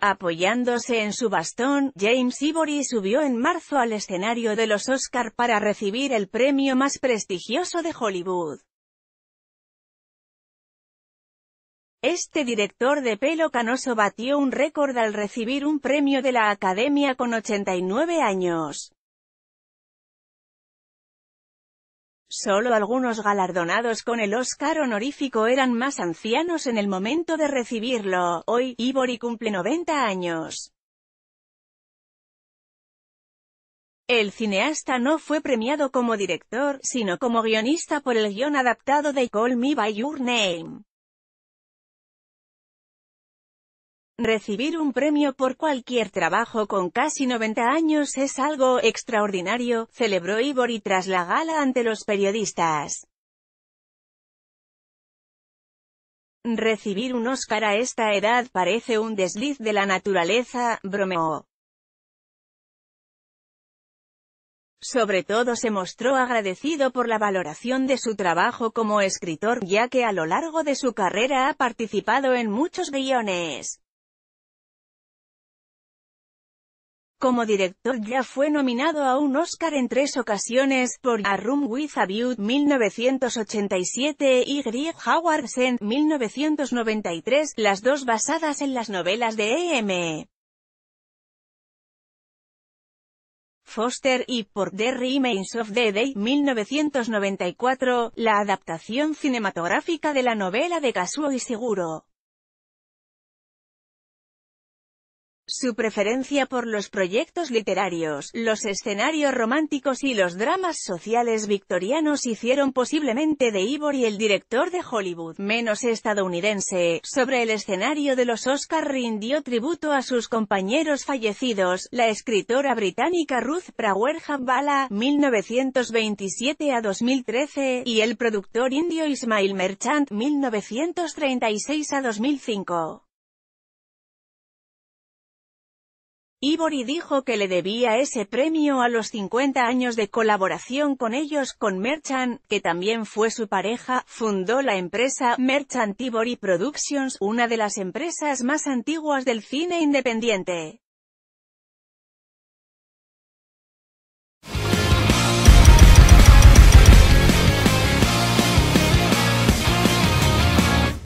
Apoyándose en su bastón, James Ivory subió en marzo al escenario de los Oscar para recibir el premio más prestigioso de Hollywood. Este director de pelo canoso batió un récord al recibir un premio de la Academia con 89 años. Solo algunos galardonados con el Oscar honorífico eran más ancianos en el momento de recibirlo. Hoy, Ivory cumple 90 años. El cineasta no fue premiado como director, sino como guionista por el guion adaptado de Call Me By Your Name. Recibir un premio por cualquier trabajo con casi 90 años es algo extraordinario, celebró y tras la gala ante los periodistas. Recibir un Oscar a esta edad parece un desliz de la naturaleza, bromeó. Sobre todo se mostró agradecido por la valoración de su trabajo como escritor, ya que a lo largo de su carrera ha participado en muchos guiones. Como director ya fue nominado a un Oscar en tres ocasiones, por A Room with a View 1987 y Grieg Howards 1993, las dos basadas en las novelas de E.M. Foster y por The Remains of the Day 1994, la adaptación cinematográfica de la novela de y Seguro. Su preferencia por los proyectos literarios, los escenarios románticos y los dramas sociales victorianos hicieron posiblemente de Ivory el director de Hollywood menos estadounidense. Sobre el escenario de los Oscar rindió tributo a sus compañeros fallecidos, la escritora británica Ruth Prawer Hambala, 1927 a 2013, y el productor indio Ismail Merchant, 1936 a 2005. Ivory dijo que le debía ese premio a los 50 años de colaboración con ellos con Merchant, que también fue su pareja, fundó la empresa Merchant Ivory Productions, una de las empresas más antiguas del cine independiente.